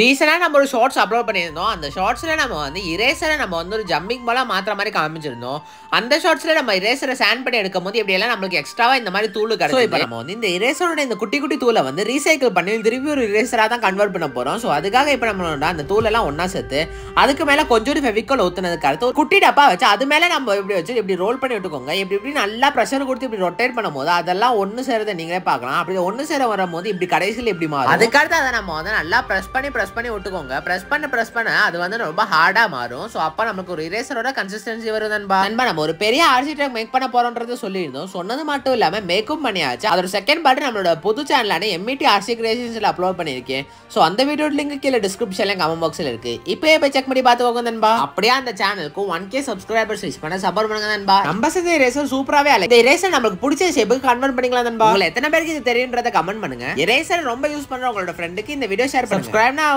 ரீசெண்டாக நம்ம ஒரு ஷார்ட்ஸ் அப்லோட் பண்ணியிருந்தோம் அந்த ஷார்ட்ஸில் நம்ம வந்து இரேசரை நம்ம வந்து ஒரு ஜம்பிங் பாலாக மாற்ற மாதிரி காமிச்சிருந்தோம் அந்த ஷார்ட்ஸில் நம்ம இரேசரை சேண்ட் பண்ணி எடுக்கும் போது எப்படியெல்லாம் நம்மளுக்கு எக்ஸ்ட்ராவாக இந்த மாதிரி தூள் கிடைக்கும் இப்போ நம்ம வந்து இந்த இரேசரோட இந்த குட்டி குட்டி தூளை வந்து ரீசைக்கிள் பண்ணி திருப்பி ஒரு இரேசராக தான் கன்வெர்ட் பண்ண போகிறோம் ஸோ அதுக்காக இப்போ நம்மளோட அந்த தூளெல்லாம் ஒன்றா சேர்த்து அதுக்கு மேலே ஒரு ஃபெவிக்கல் ஊற்றுனதுக்கு அடுத்து ஒரு குட்டி டப்பா வச்சு அது மேலே நம்ம எப்படி வச்சு இப்படி ரோல் பண்ணி விட்டுக்கோங்க இப்படி இப்படி நல்லா ப்ரெஷர் கொடுத்து இப்படி ரொட்டேட் பண்ணும்போது அதெல்லாம் ஒன்று சேரதை நீங்களே பார்க்கலாம் அப்படி ஒன்று சேர வரும்போது இப்படி கடைசியில் எப்படி மாறும் அதுக்கடுத்து அதை நம்ம வந்து நல்லா ப்ரெஸ் பண்ணி ப்ரெஸ் ப்ரெஸ் பண்ணி விட்டுக்கோங்க ப்ரெஸ் பண்ண ப்ரெஸ் பண்ண அது வந்து ரொம்ப ஹார்டாக மாறும் ஸோ அப்போ நமக்கு ஒரு இரேசரோட கன்சிஸ்டன்சி வரும் நண்பா நண்பா நம்ம ஒரு பெரிய ஆர்சி ட்ராக் மேக் பண்ண போறோம்ன்றது சொல்லியிருந்தோம் சொன்னது மட்டும் இல்லாமல் மேக்கும் பண்ணியாச்சு அதோட செகண்ட் பார்ட் நம்மளோட புது சேனலான எம்இடி ஆர்சி கிரியேஷன்ஸில் அப்லோட் பண்ணியிருக்கேன் ஸோ அந்த வீடியோ லிங்க் கீழே டிஸ்கிரிப்ஷனில் கமெண்ட் பாக்ஸில் இருக்கு இப்பயே போய் செக் பண்ணி பார்த்துக்கோங்க நண்பா அப்படியே அந்த சேனலுக்கு ஒன் கே சப்ஸ்கிரைபர்ஸ் யூஸ் பண்ண சப்போர்ட் பண்ணுங்க நண்பா நம்ம சேர்ந்த இரேசர் சூப்பராகவே அலை இந்த இரேசர் நம்மளுக்கு பிடிச்ச ஷேப்புக்கு கன்வெர்ட் பண்ணிக்கலாம் நண்பா உங்களுக்கு எத்தனை பேருக்கு இது தெரியுன்றதை கமெண்ட் பண்ணுங்க இரேசர் ரொம்ப யூஸ் பண்ணுற உங்களோட ஃப்ரெண்டுக்கு இந்த வீடியோ ஷேர் பண்ணுங்க